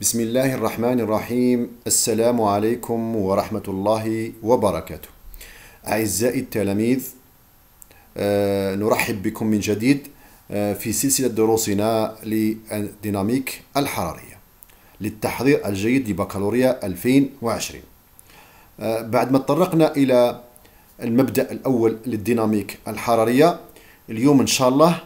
بسم الله الرحمن الرحيم السلام عليكم ورحمة الله وبركاته أعزائي التلاميذ نرحب بكم من جديد في سلسلة دروسنا للديناميك الحرارية للتحضير الجيد لبكالوريا 2020 بعد ما تطرقنا إلى المبدأ الأول للديناميك الحرارية اليوم إن شاء الله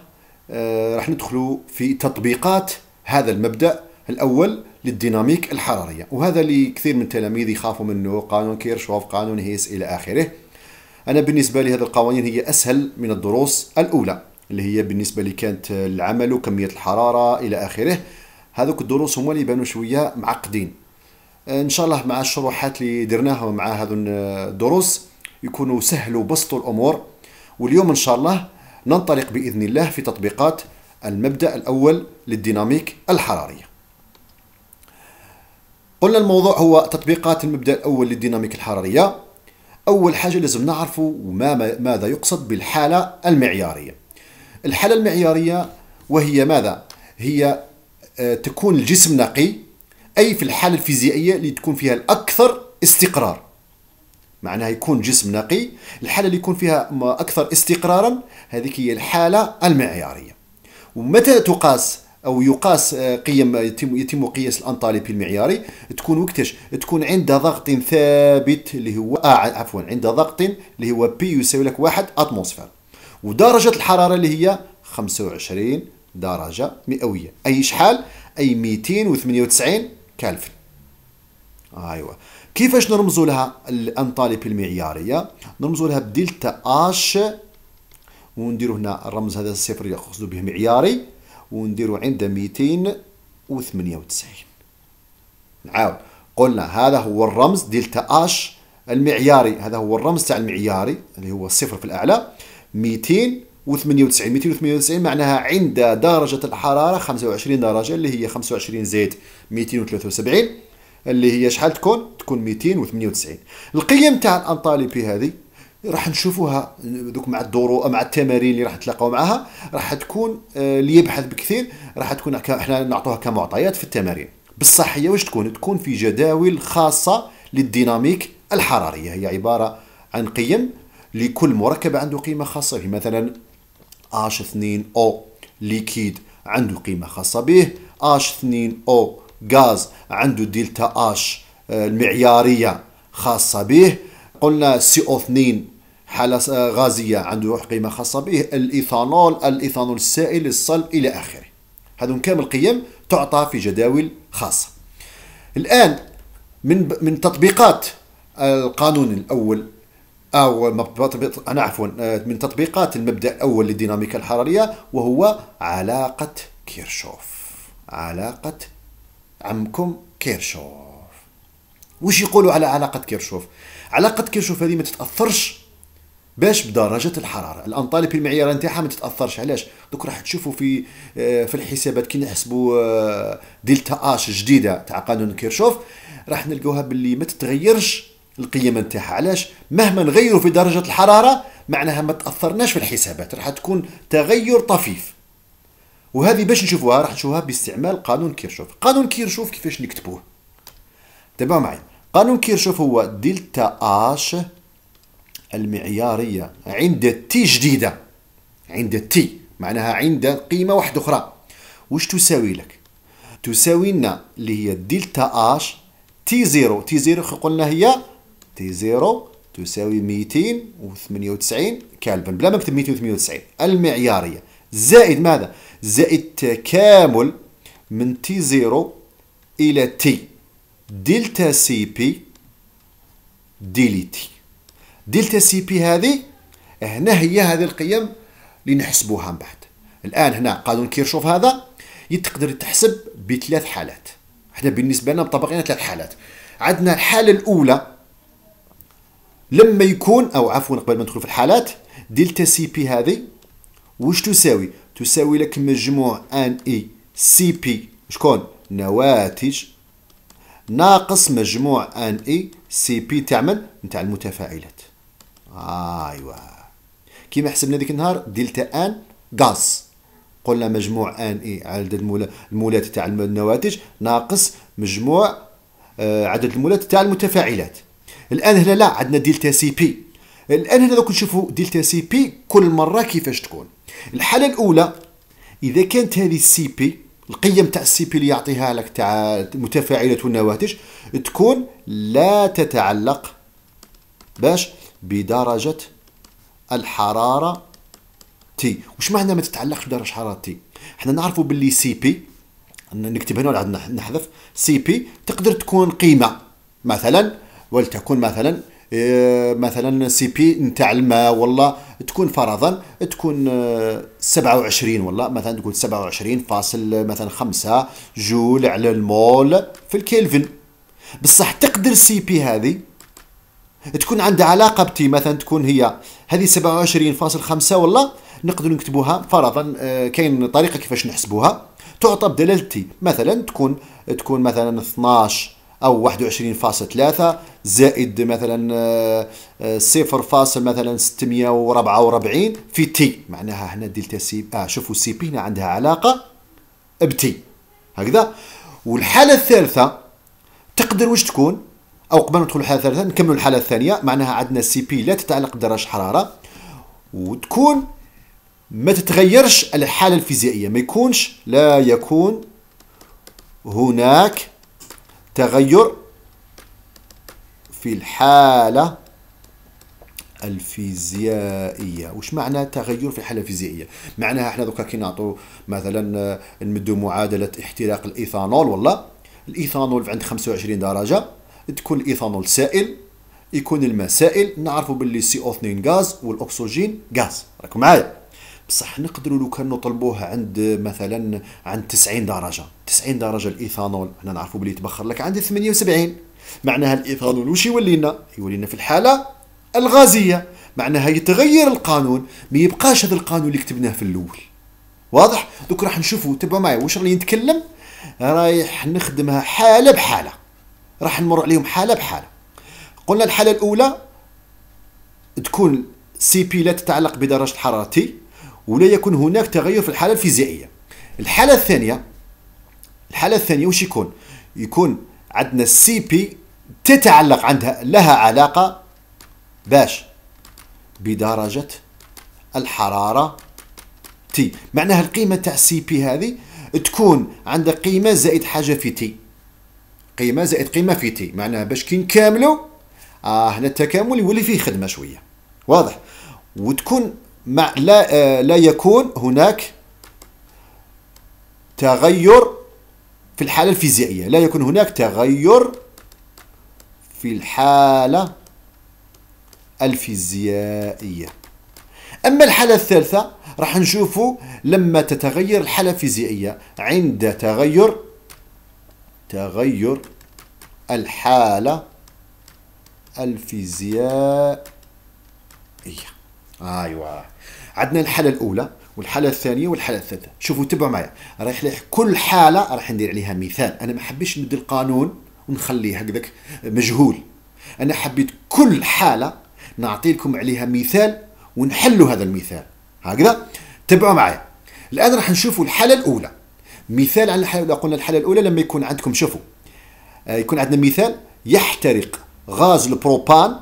راح ندخل في تطبيقات هذا المبدأ الأول للديناميك الحرارية وهذا اللي كثير من التلاميذ يخافوا منه قانون كيرشوف قانون هيس إلى آخره أنا بالنسبة لي هذه القوانين هي أسهل من الدروس الأولى اللي هي بالنسبة لي كانت العمل وكمية الحرارة إلى آخره هذوك الدروس هما اللي بانوا شوية معقدين إن شاء الله مع الشروحات اللي درناها مع هذو الدروس يكونوا سهلوا وبسطوا الأمور واليوم إن شاء الله ننطلق بإذن الله في تطبيقات المبدأ الأول للديناميك الحرارية قلنا الموضوع هو تطبيقات المبدا الاول للديناميك الحراريه اول حاجه لازم نعرفوا ما ماذا يقصد بالحاله المعياريه الحاله المعياريه وهي ماذا هي آه، تكون الجسم نقي اي في الحاله الفيزيائيه اللي تكون فيها الاكثر استقرار معناها يكون جسم نقي الحاله اللي يكون فيها اكثر استقرارا هذيك هي الحاله المعياريه ومتى تقاس او يقاس آه، قيم آه، يتم يتم قياس الانطاليبي المعياري تكون وقتاش تكون عند ضغط ثابت اللي هو آه عفوا عند ضغط اللي هو بي يساوي لك واحد اتموسفير ودرجه الحراره اللي هي 25 درجه مئويه اي شحال اي 298 كالفن ايوا كيفاش نرمزوا لها الانطاليبي المعياريه نرمزوا لها بدلتا اش ونديروا هنا الرمز هذا الصفر اللي به معياري ونديرو عند 298 نعاود قلنا هذا هو الرمز دلتا اش المعياري هذا هو الرمز تاع المعياري اللي هو الصفر في الاعلى 298 298 معناها عند درجة الحرارة 25 درجة اللي هي 25 زائد 273 اللي هي شحال تكون؟ تكون 298 القيم تاع الانطاليبي هذه راح نشوفوها دوك مع الدورو مع التمارين اللي راح نتلاقاو معاها راح تكون آه، اللي يبحث بكثير راح تكون احنا نعطوها كمعطيات في التمارين بصح هي واش تكون تكون في جداول خاصه للديناميك الحراريه هي عباره عن قيم لكل مركب عنده قيمه خاصه به مثلا اش 2 او ليكيد عنده قيمه خاصه به اش 2 او غاز عنده دلتا اش آه، المعياريه خاصه به قلنا سي او 2 حالة آه، غازية عنده قيمة خاصة به الإيثانول الإيثانول السائل الصلب إلى آخره هذو كامل قيم تعطى في جداول خاصة الآن من من تطبيقات آه، القانون الأول أو أنا عفوا آه، من تطبيقات المبدأ الأول للديناميكا الحرارية وهو علاقة كيرشوف علاقة عمكم كيرشوف وش يقولوا على علاقة كيرشوف علاقة كيرشوف هذه ما تتأثرش باش بدرجه الحراره الانطالب المعيار نتاعها ما تتاثرش علاش دوك راح تشوفوا في آه، في الحسابات كي نحسبوا آه، دلتا اش جديدة تاع قانون كيرشوف راح نلقوها باللي ما تتغيرش القيمه نتاعها علاش مهما نغيروا في درجه الحراره معناها ما تاثرناش في الحسابات راح تكون تغير طفيف وهذه باش نشوفوها راح نشوفوها باستعمال قانون كيرشوف قانون كيرشوف كيفاش نكتبوه تابعوا معي قانون كيرشوف هو دلتا اش المعيارية عند تي جديدة عند تي معناها عند قيمة واحدة أخرى واش تساوي لك تساوي لنا اللي هي دلتا اش تي زيرو تي زيرو قلنا هي تي زيرو تساوي 298 كالفن بلا ما نكتب 298 المعيارية زائد ماذا زائد تكامل من تي زيرو إلى تي دلتا سي بي ديليتي دلتا سي بي هذه هنا هي هذه القيم اللي نحسبوها من بعد الان هنا قانون كيرشوف هذا يتقدر تحسب بثلاث حالات احنا بالنسبه لنا مطبقين ثلاث حالات عندنا الحاله الاولى لما يكون او عفوا قبل ما ندخل في الحالات دلتا سي بي هذه واش تساوي تساوي لك مجموع ان اي سي بي شكون نواتج ناقص مجموع ان اي سي بي تاع من تاع المتفاعلات ايوا كيما حسبنا ديك النهار دلتا ان غاز قلنا مجموع ان اي عدد المولات تاع النواتج ناقص مجموع آه، عدد المولات تاع المتفاعلات الان هنا لا عندنا دلتا سي بي الان هنا دوك نشوفوا دلتا سي بي كل مره كيفاش تكون الحاله الاولى اذا كانت هذه السي بي القيم تاع السي بي اللي يعطيها لك تاع المتفاعلات والنواتج تكون لا تتعلق باش بدرجة الحرارة تي واش معنى ما تتعلقش بدرجة حرارة تي حنا نعرفوا باللي سي بي نكتب هنا ولا نحذف سي بي تقدر تكون قيمة مثلا ولتكون مثلا آه، مثلا سي بي نتاع الماء والله تكون فرضا تكون 27 آه، والله مثلا تقول 27 فاصل مثلا 5 جول على المول في الكيلفن بصح تقدر سي بي هذه تكون عندها علاقه بتي مثلا تكون هي هذه 27.5 والله نقدروا نكتبوها فرضا آه، كاين طريقه كيفاش نحسبوها تعطى بدلاله تي مثلا تكون تكون مثلا 12 او 21.3 زائد مثلا آه، آه، صفر فاصل مثلا 644 في تي معناها هنا دلتا سي اه شوفوا سي بي عندها علاقه بتي هكذا والحاله الثالثه تقدر واش تكون او قبل ندخل الحاله الثالثه نكملوا الحاله الثانيه معناها عندنا السي بي لا تتعلق بدرجه الحراره وتكون ما تتغيرش الحاله الفيزيائيه ما يكونش لا يكون هناك تغير في الحاله الفيزيائيه واش معنى تغير في الحاله الفيزيائيه معناها احنا دوكا كي نعطوا مثلا آه، نمدوا معادله احتراق الايثانول والله الايثانول عند 25 درجه تكون الايثانول سائل يكون الماء سائل نعرفوا باللي سي او 2 غاز والاكسجين غاز راكم معايا بصح نقدروا لو كان نطلبوه عند مثلا عند 90 درجه 90 درجه الايثانول حنا نعرفوا بلي يتبخر لك عند 78 معناها الايثانول واش يولي لنا يولي لنا في الحاله الغازيه معناها يتغير القانون ما يبقاش هذا القانون اللي كتبناه في الاول واضح دوك راح نشوفوا تبعوا معايا واش راني نتكلم رايح نخدمها حاله بحاله راح نمر عليهم حاله بحاله قلنا الحاله الاولى تكون سي بي لا تتعلق بدرجه الحراره تي ولا يكون هناك تغير في الحاله الفيزيائيه الحاله الثانيه الحاله الثانيه واش يكون يكون عندنا سي بي تتعلق عندها لها علاقه باش بدرجه الحراره تي معناها القيمه تاع سي بي هذه تكون عندها قيمه زائد حاجه في تي قيمه زائد قيمه في تي معناها باش كي نكاملو آه هنا التكامل يولي فيه خدمه شويه واضح وتكون مع لا آه لا يكون هناك تغير في الحاله الفيزيائيه لا يكون هناك تغير في الحاله الفيزيائيه اما الحاله الثالثه راح نشوفوا لما تتغير الحاله الفيزيائيه عند تغير تغير الحالة الفيزيائية أيوة عندنا الحالة الأولى والحالة الثانية والحالة الثالثة شوفوا تبعوا معي رايح لح كل حالة راح ندير عليها مثال أنا ما حبيتش ندي القانون ونخليه هكذاك مجهول أنا حبيت كل حالة نعطي لكم عليها مثال ونحلوا هذا المثال هكذا تبعوا معي الآن راح نشوفوا الحالة الأولى مثال على الحاله قلنا الحاله الاولى لما يكون عندكم شوفوا آه، يكون عندنا مثال يحترق غاز البروبان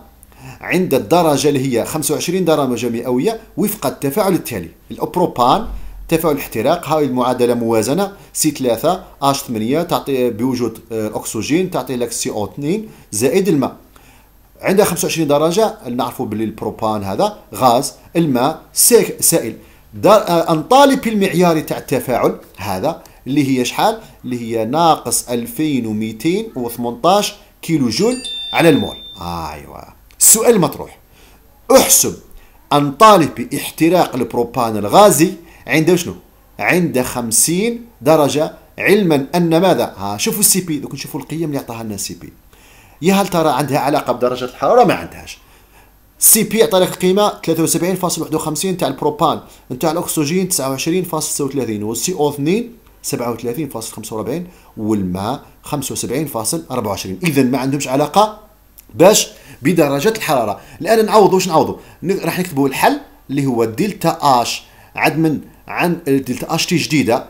عند الدرجة اللي هي 25 درجة مئوية وفق التفاعل التالي البروبان تفاعل الاحتراق هاي المعادلة موازنة سي 3 اش 8 تعطي بوجود آه، الأكسجين تعطي لك سي او 2 زائد الماء عندها 25 درجة نعرفوا باللي البروبان هذا غاز الماء سائل آه، انطالب المعياري تاع التفاعل هذا اللي هي شحال اللي هي ناقص 2218 كيلو جول على المول آه، ايوا السؤال المطروح احسب ان طالب احتراق البروبان الغازي عند شنو عند 50 درجه علما ان ماذا ها شوفوا السي بي دوك نشوفوا القيم اللي عطاها لنا السي بي يا هل ترى عندها علاقه بدرجه الحراره ما عندهاش سي بي عطى لك قيمه 73.51 تاع البروبان نتاع الاكسجين 29.36 والسي او 2 37.45 والماء 75.24 اذا ما عندهمش علاقه باش بدرجه الحراره الان نعوضوا واش نعوضوا راح نكتبوا الحل اللي هو دلتا اش عد من عن دلتا اش تي جديده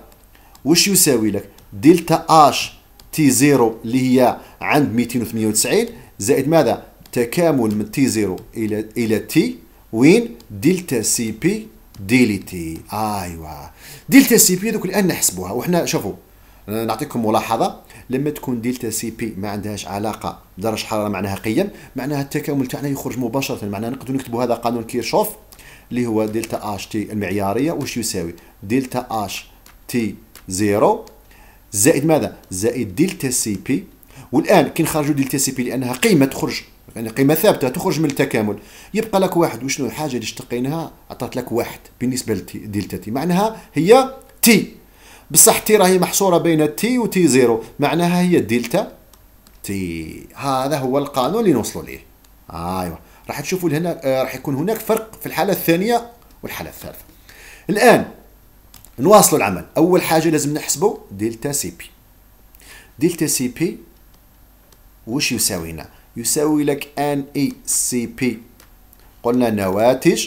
واش يساوي لك دلتا اش تي زيرو اللي هي عند 298 زائد ماذا تكامل من تي زيرو الى الى تي وين دلتا سي بي ديليتي ايوا دلتا سي بي دوك الان نحسبوها وحنا شوفوا نعطيكم ملاحظه لما تكون دلتا سي بي ما عندهاش علاقه درجه حراره معناها قيم معناها التكامل تاعنا يخرج مباشره معناها نقدروا نكتبوا هذا قانون كيرشوف اللي هو دلتا اش تي المعياريه واش يساوي دلتا اش تي زيرو زائد ماذا زائد دلتا سي بي والان كي نخرجوا دلتا سي بي لانها قيمه تخرج يعني قيمه ثابته تخرج من التكامل يبقى لك واحد وشنو الحاجه اللي اشتقيناها عطات لك واحد بالنسبه لدلتا تي معناها هي تي بصح تي راهي محصوره بين تي وتي زيرو معناها هي دلتا تي هذا هو القانون اللي نوصلوا ليه ايوا راح تشوفوا هنا آه، راح يكون هناك فرق في الحاله الثانيه والحاله الثالثه الان نواصلوا العمل اول حاجه لازم نحسبوا دلتا سي بي دلتا سي بي واش يساوينا يساوي لك ان اي سي بي قلنا نواتج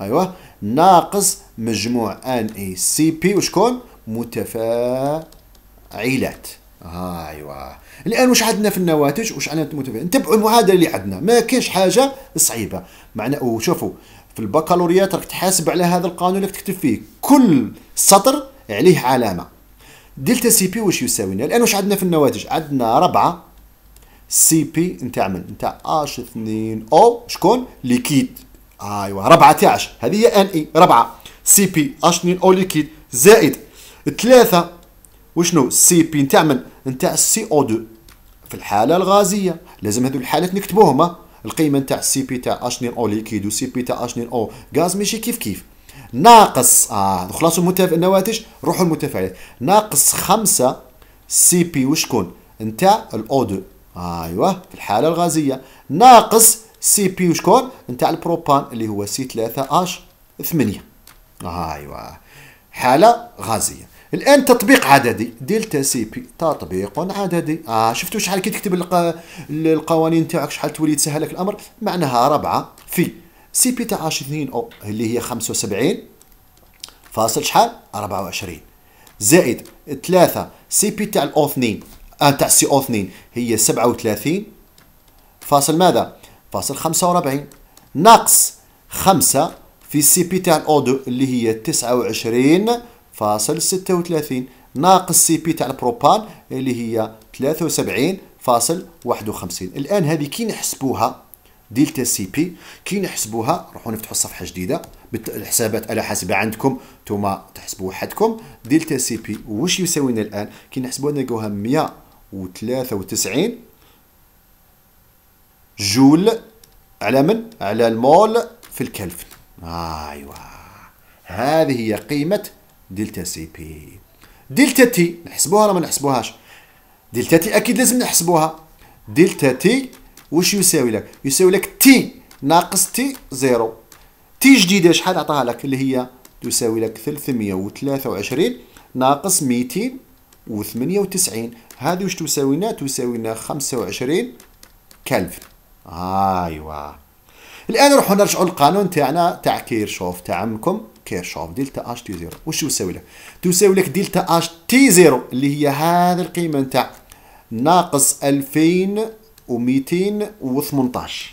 ايوه ناقص مجموع ان اي سي بي وشكون متفاعلات آه ايوا الان واش عندنا في النواتج واش عندنا المتفاعلات نتبعوا المعادله اللي عندنا ما كاينش حاجه صعيبه معنا وشوفوا في البكالوريا راك تحاسب على هذا القانون اللي تكتب فيه كل سطر عليه علامه دلتا سي بي واش يساوينا الان واش عندنا في النواتج عندنا 4 سي بي نتاع من نتاع اش 2 او شكون ليكيد ايوا ربعه تاعش هذه هي ان اي e، ربعه سي بي اش 2 او ليكيد زائد ثلاثه وشنو سي بي نتاع من نتاع سي او 2 في الحاله الغازيه لازم هذو الحالات نكتبوهم القيمه نتاع سي بي تاع اش 2 او ليكيد وسي بي تاع اش 2 او غاز ماشي كيف كيف ناقص اه خلاص المتف... النواتج روحوا المتفاعلات ناقص 5 سي بي وشكون نتاع الاو 2 ايوا في الحاله الغازيه ناقص سي بي وشكون نتاع البروبان اللي هو سي 3 اش 8 ايوا حاله غازيه الان تطبيق عددي دلتا سي بي تطبيق عددي اه شفتوا شحال كي تكتب القا... القوانين تاعك شحال تولي تسهل لك الامر معناها ربعة في سي بي تاع اش 2 او اللي هي 75 فاصل شحال 24 زائد 3 سي بي تاع الاو 2 آه تاع سي او 2 هي 37 فاصل ماذا؟ فاصل 45 ناقص 5 في سي بي تاع الاو 2 اللي هي 29 فاصل 36 ناقص سي بي تاع البروبان اللي هي 73 فاصل 51 الان هذه كي نحسبوها دلتا سي بي كي نحسبوها نروحوا نفتحوا صفحه جديده الحسابات على حسب عندكم نتوما تحسبوا وحدكم دلتا سي بي واش يساوينا الان كي نحسبوها نلقاوها 100 وثلاثة وتسعين جول على من؟ على المول في الكلفن آه أيوا هذه هي قيمة دلتا سي بي دلتا تي نحسبوها ولا ما نحسبوهاش؟ دلتا تي أكيد لازم نحسبوها دلتا تي واش يساوي لك؟ يساوي لك تي ناقص تي زيرو تي جديدة شحال عطاها لك اللي هي تساوي لك 323 ناقص 298 هذه وش تساوينا تساوينا 25 كلفن ايوا الان نروحوا نرجعوا للقانون تاعنا تاع كيرشوف تاع عمكم كيرشوف دلتا اش تي زيرو وش تساوي لك تساوي لك دلتا اش تي زيرو اللي هي هذه القيمه نتاع ناقص 2218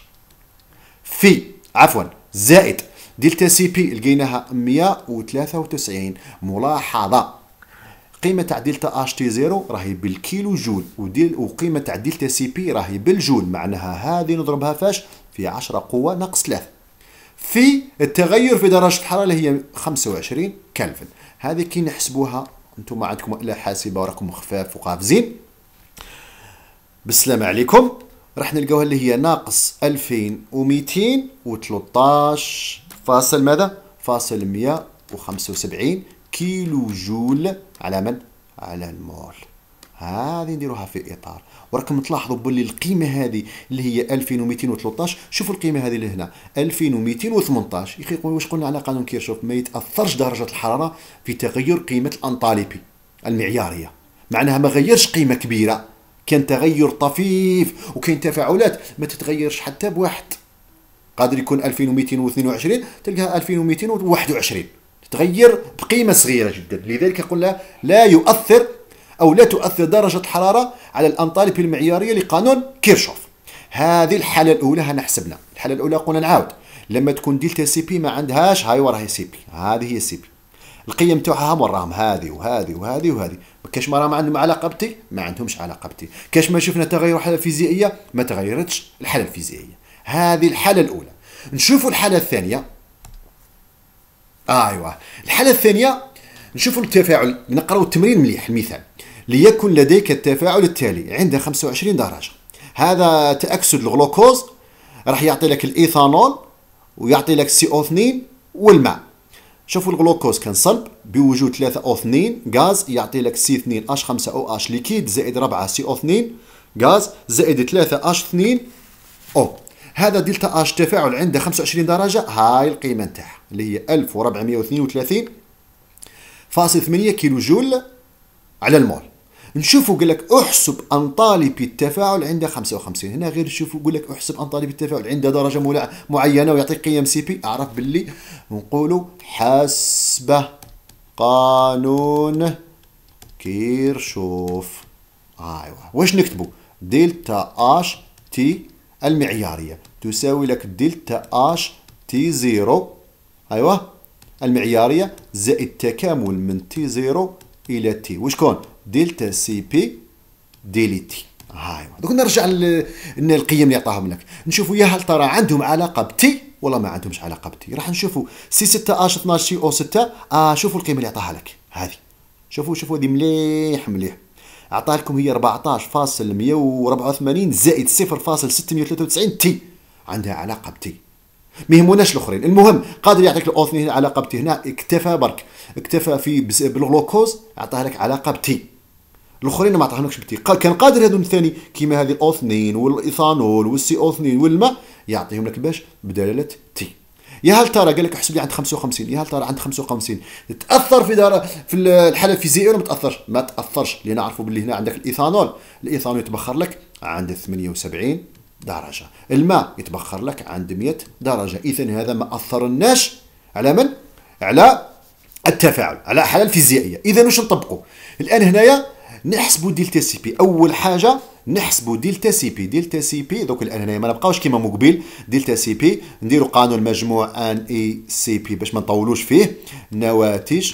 في عفوا زائد دلتا سي بي لقيناها 193 ملاحظه قيمه دلتا اش تي زيرو راهي بالكيلو جول وديل وقيمه دلتا سي بي راهي بالجول معناها هذه نضربها فاش في 10 قوه ناقص 3 في التغير في درجه الحراره اللي هي 25 كلفن هذه كي نحسبوها انتم عندكم اله حاسبه وراكم خفاف وقافزين بالسلامه عليكم راح نلقاوها اللي هي ناقص 2213 فاصل ماذا فاصل 175 كيلو جول على من؟ على المول هذه نديروها في اطار وراكم تلاحظوا باللي القيمه هذه اللي هي 2213 شوفوا القيمه هذه اللي هنا 2218 يخي واش قلنا على قانون كيرشوف ما يتاثرش درجه الحراره في تغير قيمه الانطاليبي المعياريه معناها ما غيرش قيمه كبيره كان تغير طفيف وكاين تفاعلات ما تتغيرش حتى بواحد قادر يكون 2222 تلقاها 2221 تغير بقيمة صغيرة جدا لذلك قلنا لا يؤثر أو لا تؤثر درجة الحرارة على الأنطالب المعيارية لقانون كيرشوف هذه الحالة الأولى هنا حسبنا الحالة الأولى قلنا نعاود لما تكون دلتا سي بي ما عندهاش هاي وراها سي بي هذه هي سي بي القيم تاعها هم وراهم هذه وهذه وهذه وهذه كاش ما راهم عندهم علاقه بتي ما عندهمش علاقه بتي كاش ما شفنا تغير حاله فيزيائيه ما تغيرتش الحاله الفيزيائيه هذه الحاله الاولى نشوفوا الحاله الثانيه آه الحاله الثانيه نشوفوا التفاعل نقراو التمرين مليح المثال ليكن لديك التفاعل التالي عند 25 درجه هذا تاكسد الغلوكوز راح يعطي لك الايثانول ويعطي لك سي او 2 والماء شوفوا الغلوكوز كان صلب بوجود 3 او 2 غاز يعطي لك سي 2 اش 5 او اش ليكيد زائد 4 سي او 2 غاز زائد 3 اش 2 او هذا دلتا اش تفاعل عنده 25 درجه هاي القيمه نتاعها اللي هي 1432 فاصل 8 كيلو جول على المول نشوفوا قال لك احسب انطالبي التفاعل عند 55 هنا غير شوفوا يقول لك احسب انطالبي التفاعل عند درجه معينه ويعطيك قيم سي بي اعرف باللي نقولوا حسب قانون كيرشوف ايوا واش نكتبوا دلتا اش تي المعياريه تساوي لك دلتا اش تي زيرو ايوا المعياريه زائد تكامل من تي زيرو الى تي وشكون دلتا سي بي ديلي تي هاي أيوة. دوك نرجع للقيم اللي عطاهم لك نشوفوا يا هل ترى عندهم علاقه بتي ولا ما عندهمش علاقه بتي راح نشوفوا سي 6 اش 12 سي او 6 آه شوفوا القيمه اللي عطاها لك هذه شوفوا شوفوا هذه مليح مليح عطاها لكم هي 14.184 زائد 0.693 تي عندها علاقه بتي ما يهموناش الاخرين المهم قادر يعطيك الاوثني هنا علاقه بتي هنا اكتفى برك اكتفى في بالغلوكوز عطاه لك علاقه بتي الاخرين ما عطاهمكش بتي كان قادر هذو الثاني كيما هذه الاو 2 والايثانول والسي او 2 والماء يعطيهم لك باش بدلاله تي يا هل ترى قال لك احسب لي عند 55 يا هل ترى عند 55 تاثر في دار في الحاله الفيزيائيه ولا ما تاثرش ما تاثرش لان نعرفوا باللي هنا عندك الايثانول الايثانول يتبخر لك عند 78 درجة الماء يتبخر لك عند 100 درجة إذا هذا ما أثرناش على من؟ على التفاعل على الحالة الفيزيائية إذا واش نطبقوا الآن هنايا نحسبوا دلتا سي بي أول حاجة نحسبوا دلتا سي بي دلتا سي بي دوك الان هنايا ما نبقاوش كيما مقبل دلتا سي بي نديروا قانون مجموع ان اي سي بي باش ما نطولوش فيه نواتج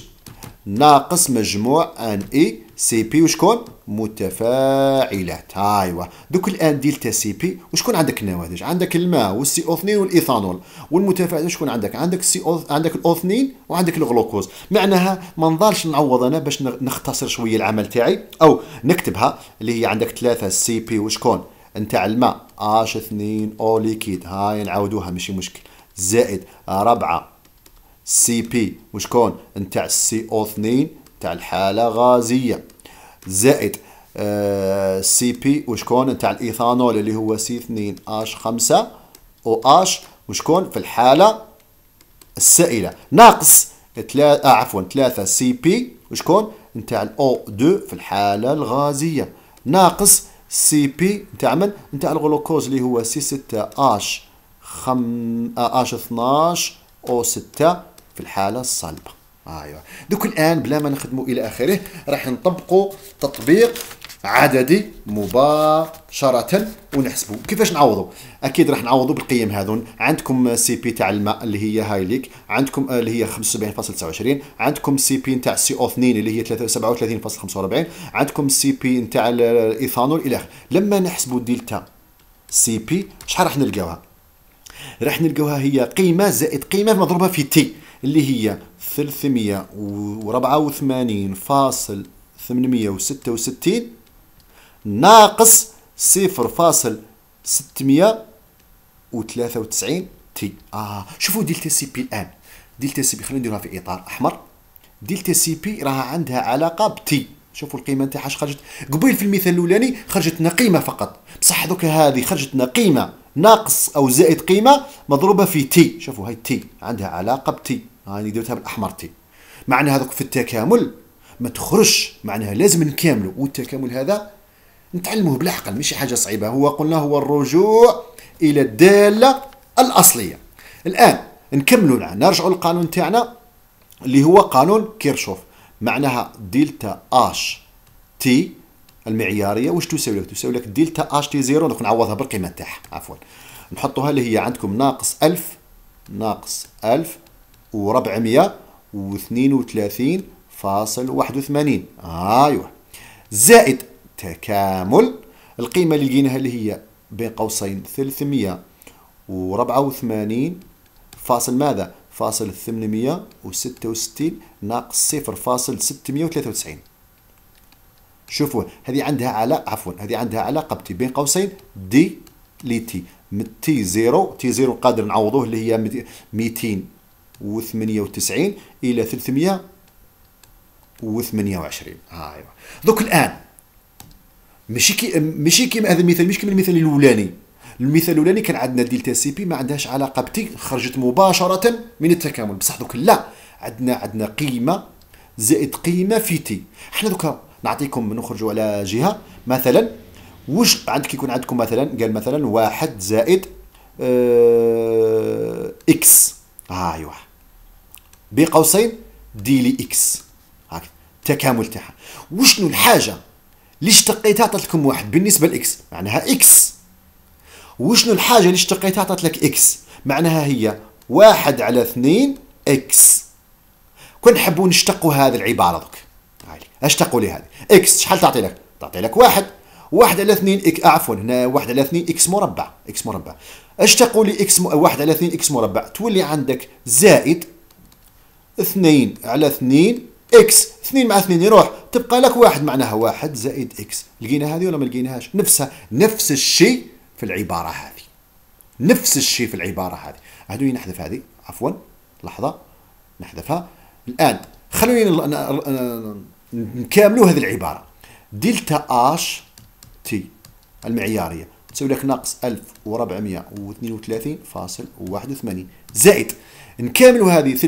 ناقص مجموع ان اي سي بي وشكون متفاعلات ايوا دوك الان دلتا سي بي وشكون عندك النواتج عندك الماء والسي او 2 والايثانول والمتفاعلات شكون عندك عندك السي او عندك الاو 2 وعندك الغلوكوز معناها ما نضالش نعوض انا باش نختصر شويه العمل تاعي او نكتبها اللي هي عندك ثلاثة سي بي وشكون نتاع الماء اش 2 او ليكيد هاي نعاودوها ماشي مشكل زائد ربعة سي بي وشكون نتاع السي او 2 تاع الحالة غازية زائد آه، سي بي وشكون تاع الايثانول اللي هو سي 2 اش 5 او اش وشكون في الحالة السائلة ناقص ثلاثة آه، عفوا ثلاثة سي بي وشكون نتاع الاو 2 في الحالة الغازية ناقص سي بي نتاع من نتاع الغلوكوز اللي هو سي 6 اش خم آه، اش 12 او 6 في الحالة الصلبة ايوا دوك الان بلا ما نخدموا الى اخره راح نطبقوا تطبيق عددي مباشرة ونحسبوا كيفاش نعوضوا اكيد راح نعوضوا بالقيم هذون عندكم سي بي تاع الماء اللي هي هاي ليك عندكم آه، اللي هي 75.29 عندكم سي بي تاع سي او 2 اللي هي 37.45 عندكم سي بي تاع الايثانول الى اخره لما نحسبوا دلتا سي بي شحال راح نلقاوها راح نلقاوها هي قيمه زائد قيمه مضروبه في تي اللي هي 384 وربعة وثمانين فاصل ثمانمية وستة وستين ناقص صفر فاصل ستمية وثلاثة وتسعين تي آه شوفوا دلتا سي بي الآن دلتا سي بي خلينا نديروها في إطار أحمر دلتا سي بي راها عندها علاقة بتي شوفوا القيمة نتاعها اش خرجت قبيل في المثال الأولاني خرجت لنا قيمة فقط بصح دوكا هذه خرجت لنا قيمة ناقص أو زائد قيمة مضروبة في تي شوفوا هاي تي عندها علاقة بتي هاني درتها بالاحمرتي معناها هذاك في التكامل ما تخرجش معناها لازم نكاملوا والتكامل هذا نتعلموه بالعقل ماشي حاجه صعيبه هو قلنا هو الرجوع الى الداله الاصليه الان نكملوا الان نرجعوا للقانون تاعنا اللي هو قانون كيرشوف معناها دلتا اش تي المعياريه واش تساوي لك تساوي لك دلتا اش تي زيرو دوك نعوضها بالقيمه تاعها عفوا نحطوها اللي هي عندكم ناقص 1000 ناقص 1000 وربعمية واثنين وثلاثين فاصل واحد وثمانين أيوه زائد تكامل القيمة اللي لقيناها اللي هي بين قوسين ثلاثمية وربعة وثمانين فاصل ماذا؟ فاصل ثمانمية وستة وستين ناقص صفر فاصل ستمية وثلاثة وتسعين شوفوا هذه عندها علاقة عفوا هذه عندها علاقة بين قوسين دي لتي من تي زيرو تي زيرو قادر نعوضوه اللي هي ميتين 398 الى 328 ها ايوا دوك الان ماشي كي ماشي كيما هذا المثال ماشي كيما المثال الاولاني المثال الاولاني كان عندنا دلتا سي بي ما عندهاش علاقه بتي خرجت مباشره من التكامل بصح دوك لا عندنا عندنا قيمه زائد قيمه في تي حنا دوكا نعطيكم نخرجوا على جهه مثلا واش عندك يكون عندكم مثلا قال مثلا واحد زائد اه اكس ايوا آه بقوسين دي لي اكس هكذا التكامل تاعها وشنو الحاجه اللي اشتقيتها عطات لكم واحد بالنسبه لاكس معناها اكس وشنو الحاجه اللي اشتقيتها عطات لك اكس معناها هي واحد على اثنين اكس كون نحبوا نشتقوا هذه العباره دوك اشتقوا لي هذه اكس شحال تعطي لك تعطي لك واحد واحد على اثنين إك... عفوا هنا واحد على اثنين اكس مربع اكس مربع اشتقوا لي اكس م... واحد على اثنين اكس مربع تولي عندك زائد 2 على 2 اكس 2 مع 2 يروح تبقى لك واحد معناها واحد زائد اكس لقينا هذه ولا ما لقيناهاش نفسها نفس الشيء في العبارة هذه نفس الشيء في العبارة هذه هذو نحذف هذه عفوا لحظة نحذفها الآن خلوني نكاملوا هذه العبارة دلتا اش تي المعيارية تساوي لك ناقص 1432.81 زائد نكملوا هذه 384.866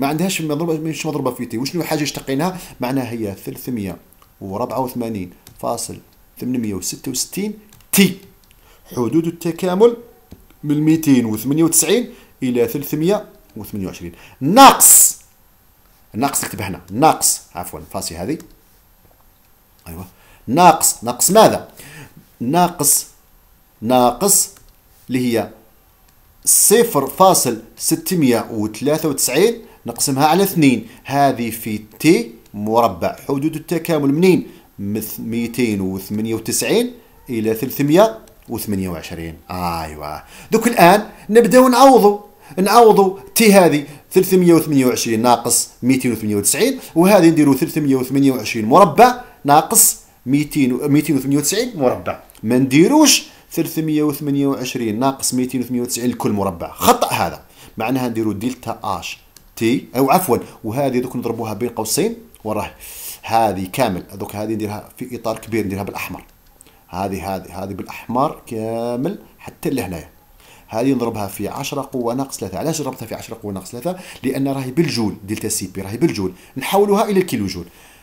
ما عندهاش مضروبه مش مضروبه في تي وشنو حاجه اشتقيناها معناها هي 384.866 تي حدود التكامل من 298 الى 328 ناقص ناقص نكتب هنا ناقص عفوا فاصي هذه ايوه ناقص ناقص ماذا ناقص ناقص اللي هي صفر فاصل ستمية وثلاثة وتسعين نقسمها على اثنين هذه في تي مربع حدود التكامل منين؟ من 298 إلى 328 أيوا دوك الآن نبداو نعوضوا نعوضوا تي هذه 328 ناقص 298 وهذه نديروا 328 مربع ناقص 200 298 مربع ما نديروش 328 ناقص 298 الكل مربع خطأ هذا معناها نديرو دلتا اش تي او عفوا وهذه دوك نضربوها بين قوسين وراه هذه كامل دوك هذه نديرها في اطار كبير نديرها بالاحمر هذه هذه هذه بالاحمر كامل حتى لهنايا هذه نضربها في 10 قوه ناقص 3 علاش ضربتها في 10 قوه ناقص 3 لان راهي بالجول دلتا سي بي راهي بالجول نحولوها الى الكيلو جول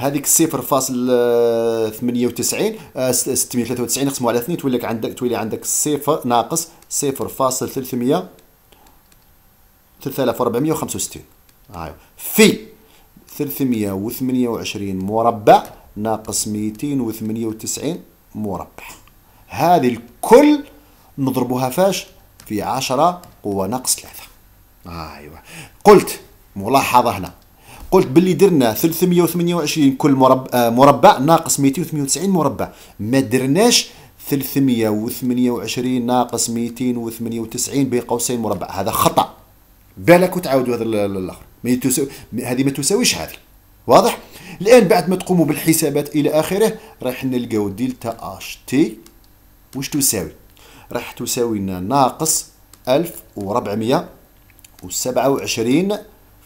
هذيك 0.98 693 نقسمو على 2 تولي عندك تولي عندك صفر ناقص 0.300 3465 ايوا في 328 مربع ناقص 298 مربع هذه الكل نضربوها فاش في 10 قوة ناقص 3 ايوا قلت ملاحظة هنا قلت باللي درنا 328 كل مربع, آه، مربع ناقص 298 مربع ما درناش 328 ناقص 298 بين قوسين مربع هذا خطا بالك وتعاودوا هذا الاخر هذه ما تساويش هذه واضح الان بعد ما تقوموا بالحسابات الى اخره راح نلقاو دلتا اش تي واش تساوي راح تساوي لنا ناقص 1427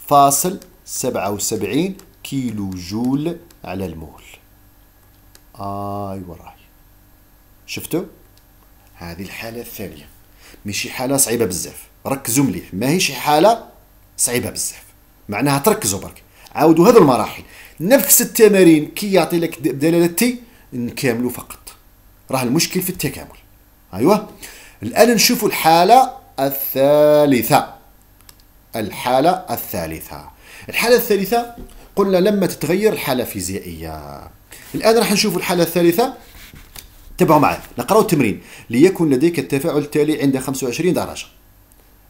فاصل 77 كيلو جول على المول آي أيوة وراي شفتوا هذه الحالة الثانية ماشي حالة صعيبة بزاف ركزوا مليح ماهيش حالة صعيبة بزاف معناها تركزوا برك عاودوا هذو المراحل نفس التمارين كي يعطي لك دلالة تي نكاملوا فقط راه المشكل في التكامل ايوه الان نشوفوا الحالة الثالثة الحالة الثالثة الحالة الثالثة قلنا لما تتغير الحالة فيزيائية الآن راح نشوف الحالة الثالثة تبعوا معي نقراو التمرين ليكن لديك التفاعل التالي عند 25 درجة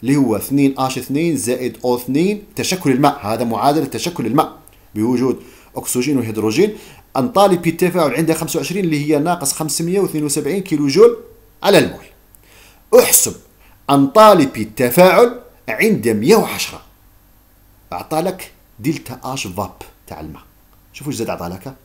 اللي هو 2H2 زائد O2 تشكل الماء هذا معادلة تشكل الماء بوجود أكسجين وهيدروجين أنطالبي التفاعل عند 25 اللي هي ناقص 572 كيلو جول على المول احسب أنطالبي التفاعل عند 110 عطالك دلتا اش فاب تاع الماء شوفوا واش زاد عطالك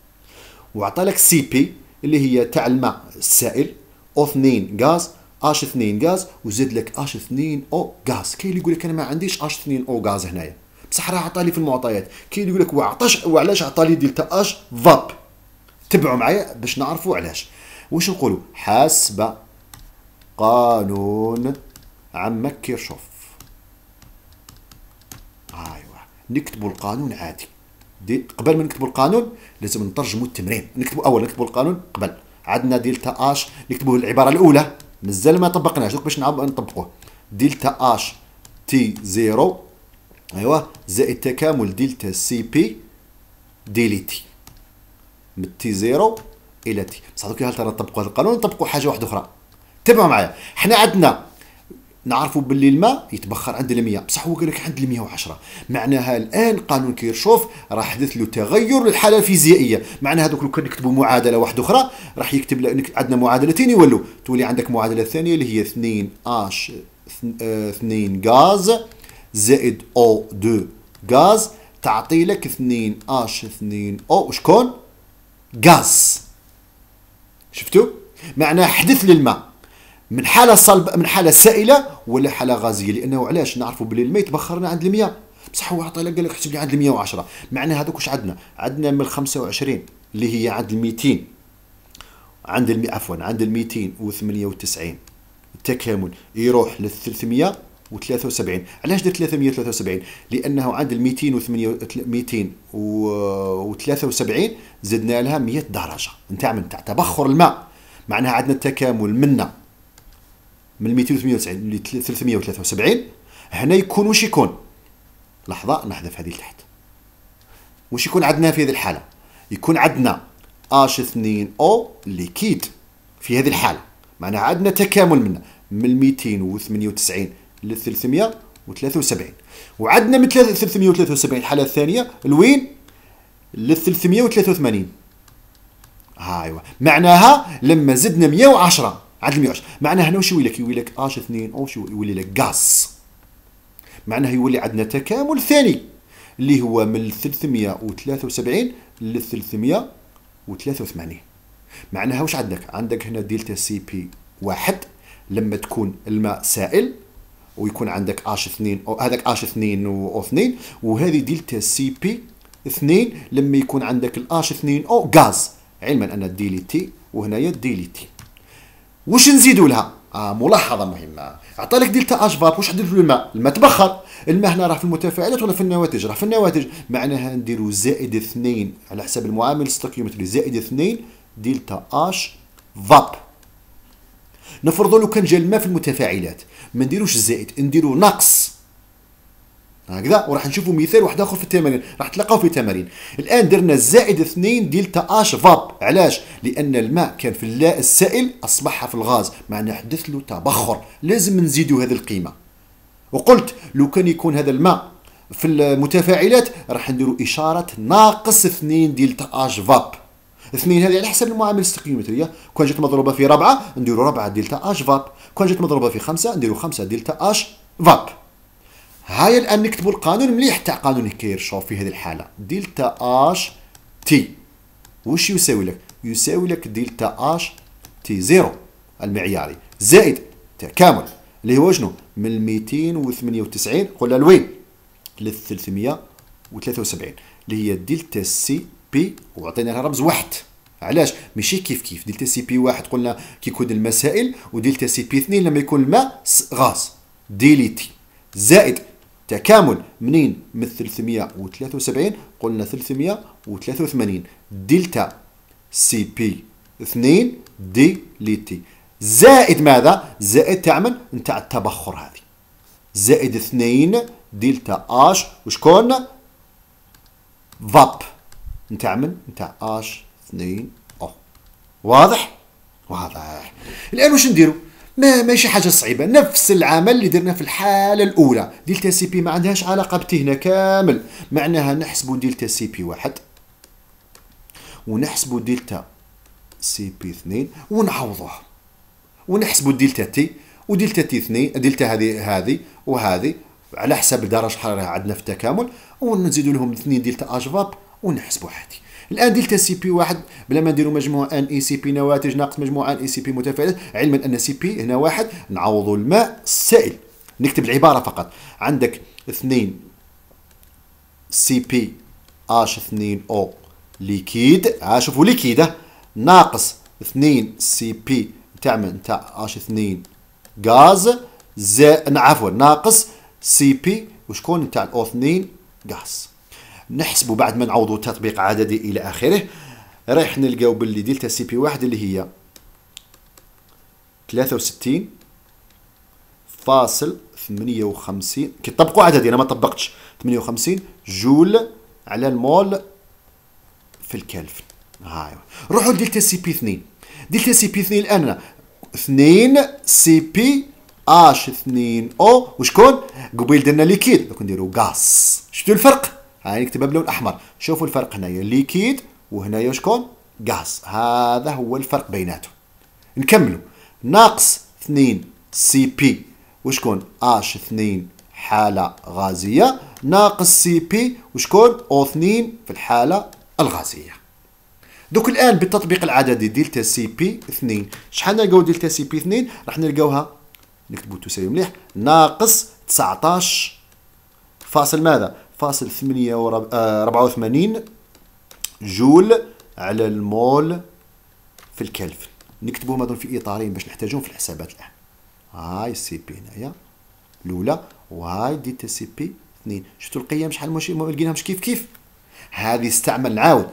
وعطالك سي بي اللي هي تاع الماء السائل او 2 غاز اش 2 غاز وزاد لك اش 2 او غاز كاين اللي يقول لك انا ما عنديش اش 2 او غاز هنايا بصح راه عطالي في المعطيات كاين اللي يقول لك وعطاش وعلاش عطالي دلتا اش فاب تبعوا معايا باش نعرفوا علاش واش نقولوا حسب قانون عمك كيرشوف ايوا نكتبوا القانون عادي دي قبل ما نكتبوا القانون لازم نترجموا التمرين نكتبوا اول نكتبوا القانون قبل عندنا دلتا اش نكتبوه العباره الاولى مازال ما طبقناش دوك باش نطبقوه دلتا اش تي زيرو ايوا زائد تكامل دلتا سي بي ديليتي من تي زيرو الى تي بصح دوك هل ترى نطبقوا هذا القانون نطبقوا حاجه واحده اخرى تابعوا معايا حنا عندنا نعرفوا باللي الماء يتبخر عند ال 100 بصح هو قال لك عند ال 110 معناها الان قانون كيرشوف راح حدث له تغير للحاله الفيزيائيه معناها هذوك لو كان نكتبوا معادله واحده اخرى راح يكتب لك عندنا معادلتين يولوا تولي عندك معادله ثانيه اللي هي 2 اش 2 آه، غاز زائد او 2 غاز تعطي لك 2 اش 2 او شكون غاز شفتوا معناها حدث للماء من حاله صلب من حاله سائله ولا حاله غازيه لانه علاش نعرفوا بلي الماء تبخرنا عند 100 بصح هو عطى قال لك حسب لي عند 110 معناها هذوك واش عندنا عندنا من 25 اللي هي عند 200 عند ال عفوا عند ال 298 التكامل يروح لل 373 علاش درت 373 لانه عند ال 208 273 زدنا لها 100 درجه نتاع من تاع تبخر الماء معناها عندنا التكامل منا من 298 ل 373 هنا يكون واش يكون لحظه نحذف هذه لتحت واش يكون عندنا في هذه الحاله يكون عندنا اش 2 او ليكيد في هذه الحاله معناها عندنا تكامل من من 298 ل 373 وعندنا من 373 الحاله الثانيه لوين ل 383 ها ايوا معناها لما زدنا 110 عدل 120 معناها هنا واش يولي لك يولي لك اش 2 او شو يولي لك غاز معناها يولي عندنا تكامل ثاني اللي هو من 373 ل 383 معناها واش عندك عندك هنا دلتا سي بي واحد لما تكون الماء سائل ويكون عندك اش 2 او هذاك اش 2 او 2 وهذه دلتا سي بي 2 لما يكون عندك الاش 2 او غاز علما ان ديليتي وهنايا ديليتي واش نزيدوا لها آه ملاحظه مهمه عطى لك دلتا اش فاب واش حدث الماء الماء تبخر الماء هنا راه في المتفاعلات ولا في النواتج راه في النواتج معناها نديرو زائد اثنين على حساب المعامل ستوكيومتري زائد اثنين دلتا اش فاب نفرضوا لو كان جا الماء في المتفاعلات ما نديروش زائد نديرو نقص هكذا وراح نشوفوا مثال واحد اخر في التمارين راح تلقاو في التمارين الان درنا زائد اثنين دلتا اش فاب علاش لان الماء كان في اللاء السائل اصبح في الغاز معناه حدث له تبخر لازم نزيدوا هذه القيمه وقلت لو كان يكون هذا الماء في المتفاعلات راح نديروا اشاره ناقص اثنين دلتا اش فاب اثنين هذه على حسب المعامله الاستقيومتريه كون جات مضروبه في ربعه نديروا ربعه دلتا اش فاب كون جات مضروبه في خمسه نديروا خمسه دلتا اش فاب هاي الان نكتبوا القانون مليح تاع قانون كيرشوف في هذه الحاله دلتا اش تي وش يساوي لك يساوي لك دلتا اش تي زيرو المعياري زائد تكامل اللي هو شنو من 298 قلنا لوين لل 373 اللي هي دلتا سي بي وعطينا لها رمز واحد علاش ماشي كيف كيف دلتا سي بي واحد قلنا كيكون المسائل ودلتا سي بي اثنين لما يكون الماء غاز ديليتي زائد تكامل منين من 373 قلنا 383 دلتا سي بي 2 دي لي تي زائد ماذا زائد تعمل نتاع التبخر هذه زائد 2 دلتا اش وشكون فاب نتاع من نتاع اش 2 او واضح واضح الان واش نديرو ما ماشي حاجه صعيبه نفس العمل اللي درنا في الحاله الاولى دلتا سي بي ما عندهاش علاقه بتي هنا كامل معناها نحسبوا دلتا سي بي واحد ونحسبوا دلتا سي بي اثنين ونعوضوها ونحسبوا دلتا تي ودلتا تي اثنين دلتا هذه هذه وهذه على حسب الدرجه الحراره عندنا في التكامل ونزيدوا لهم اثنين دلتا اجفاب فاب ونحسبوا هذه الان دلتا سي بي واحد بلا ما نديروا مجموعه ان اي e سي بي نواتج ناقص مجموعه ان اي e سي بي متفاعلات علما ان سي بي هنا واحد نعوضوا الماء السائل نكتب العباره فقط عندك 2 سي بي اش 2 او ليكيد ها شوفوا ليكيد ناقص 2 سي بي نتاع من تاع اش 2 غاز زائد عفوا ناقص سي بي وشكون نتاع الاو 2 غاز نحسبوا بعد ما نعوضوا تطبيق عددي الى اخره رايح نلقاو باللي دلتا سي بي واحد اللي هي 63 فاصل 58 كي طبقوا عددي انا ما طبقتش 58 جول على المول في الكالفن هاي روحوا لدلتا سي بي 2 دلتا سي بي 2 الان 2 سي بي اش 2 او وشكون قبيل درنا ليكيد دوك نديرو غاز شفتوا الفرق هاي نكتبها باللون الاحمر شوفوا الفرق هنايا ليكيد وهنايا شكون غاز هذا هو الفرق بيناتهم نكملوا ناقص 2 سي بي وشكون اش 2 حاله غازيه ناقص سي بي وشكون او 2 في الحاله الغازيه دوك الان بالتطبيق العددي دلتا سي بي 2 شحال نلقاو دلتا سي بي 2 راح نلقاوها نكتبو تساوي مليح ناقص 19 فاصل ماذا فاصل ثمانية وربعة آه، وثمانين جول على المول في الكلف نكتبوهم هذول في اطارين باش نحتاجوهم في الحسابات الان هاي سي بي هنايا الاولى وهاي دي تي سي بي اثنين شفتوا القيم شحال ماشي ما لقيناهمش كيف كيف هذه استعمل نعاود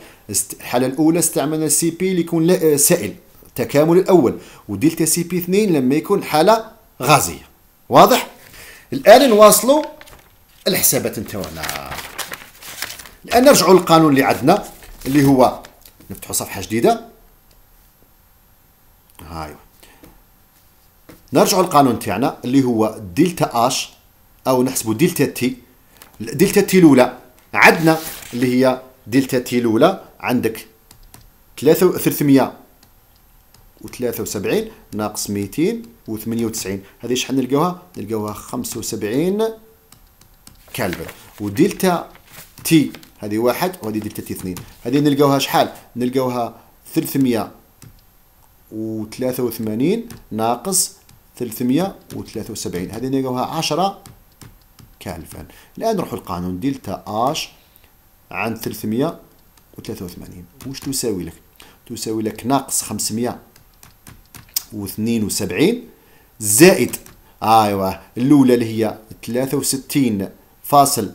الحاله الاولى استعملنا السي بي اللي يكون آه، سائل التكامل الاول ودلتا سي بي اثنين لما يكون حاله غازيه واضح الان نواصلوا الحسابات نتاعنا الان نرجعوا للقانون اللي عندنا اللي هو نفتحوا صفحه جديده هاي أيوة. نرجعوا للقانون تاعنا اللي هو دلتا اش او نحسبوا دلتا تي دلتا تي الاولى عندنا اللي هي دلتا تي الاولى عندك 373 ناقص 298 هذه شحال نلقاوها نلقاوها 75 كالفن ودلتا تي هذه واحد وهذه دلتا تي اثنين هذه نلقاوها شحال نلقاوها 383 ناقص 373 هذه نلقاوها 10 كالفن الان نروحوا للقانون دلتا اش عن 383 واش تساوي لك تساوي لك ناقص 572 زائد آه، ايوه الاولى اللي هي 63 فاصل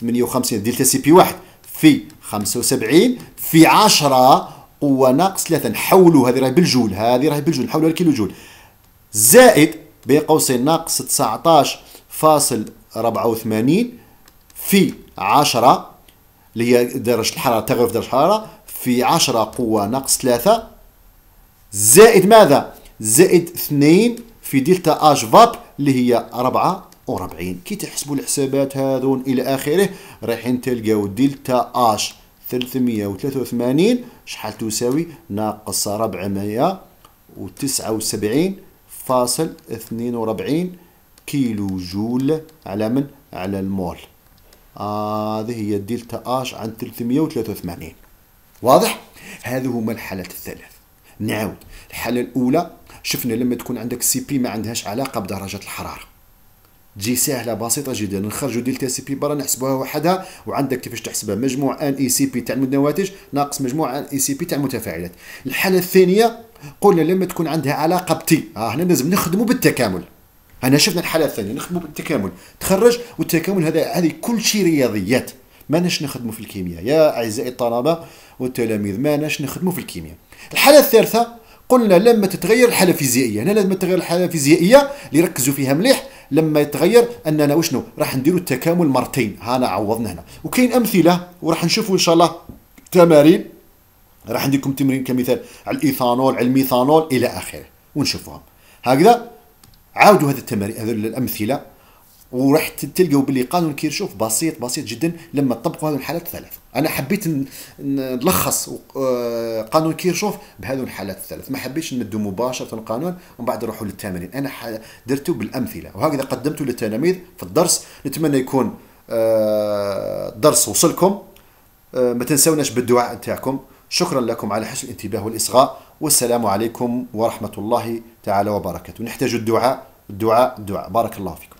58 دلتا سي بي واحد في 75 في 10 قوة ناقص 3 نحولوا هذه راهي بالجول هذه راهي بالجول نحولوها لكيلو جول زائد بين قوسين ناقص 19 فاصل 84 في 10 اللي هي درجة الحرارة تغير درجة الحرارة في 10 قوة ناقص 3 زائد ماذا؟ زائد 2 في دلتا اش فاب اللي هي 4 40 كي تحسبوا الحسابات هذون الى اخره رايحين تلقاو دلتا اش 383 شحال تساوي ناقص 479 فاصل 42 كيلو جول على من على المول هذه آه هي دلتا اش عند 383 واضح هذه هما الحالات الثلاث نعاود الحاله الاولى شفنا لما تكون عندك سي بي ما عندهاش علاقه بدرجه الحراره تجي سهله بسيطه جدا نخرجوا دلتا سي بي برا نحسبوها وحدها وعندك كيفاش تحسبها مجموع ان اي سي بي تاع النواتج ناقص مجموع ان اي سي بي تاع المتفاعلات الحاله الثانيه قلنا لما تكون عندها علاقه بتي ها هنا لازم نخدموا بالتكامل هنا شفنا الحاله الثانيه نخدموا بالتكامل تخرج والتكامل هذا هذه كل شيء رياضيات ما ناش نخدموا في الكيمياء يا اعزائي الطلبه والتلاميذ ما ناش نخدموا في الكيمياء الحاله الثالثه قلنا لما تتغير الحاله الفيزيائيه هنا لما تتغير الحاله الفيزيائيه اللي ركزوا فيها مليح لما يتغير اننا وشنو راح نديروا التكامل مرتين هانا عوضنا هنا وكاين امثله وراح نشوفوا ان شاء الله تمارين راح نديكم تمرين كمثال على الايثانول على الميثانول الى اخره ونشوفوهم هكذا عاودوا هذه التمارين هذه الامثله وراح تلقوا باللي قانون كيرشوف بسيط بسيط جدا لما تطبقوا هذه الحالات الثلاث انا حبيت نلخص آه، قانون كيرشوف بهذه الحالات الثلاث ما حبيتش ندو مباشره القانون ومن بعد نروحوا للتمارين انا درته بالامثله وهكذا قدمته للتلاميذ في الدرس نتمنى يكون الدرس آه، وصلكم آه، ما تنسوناش بالدعاء نتاعكم شكرا لكم على حسن الانتباه والاصغاء والسلام عليكم ورحمه الله تعالى وبركاته نحتاج الدعاء الدعاء الدعاء بارك الله فيكم